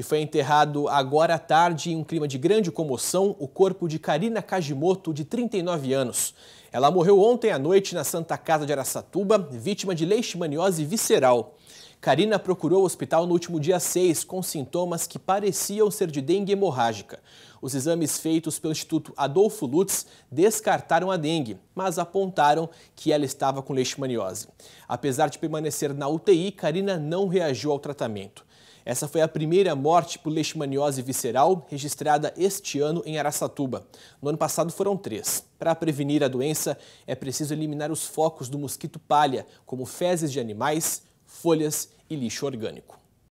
e foi enterrado agora à tarde em um clima de grande comoção o corpo de Karina Kajimoto, de 39 anos. Ela morreu ontem à noite na Santa Casa de Aracatuba, vítima de leishmaniose visceral. Karina procurou o hospital no último dia 6 com sintomas que pareciam ser de dengue hemorrágica. Os exames feitos pelo Instituto Adolfo Lutz descartaram a dengue, mas apontaram que ela estava com leishmaniose. Apesar de permanecer na UTI, Karina não reagiu ao tratamento. Essa foi a primeira morte por leishmaniose visceral registrada este ano em Araçatuba. No ano passado foram três. Para prevenir a doença, é preciso eliminar os focos do mosquito palha, como fezes de animais, folhas e lixo orgânico.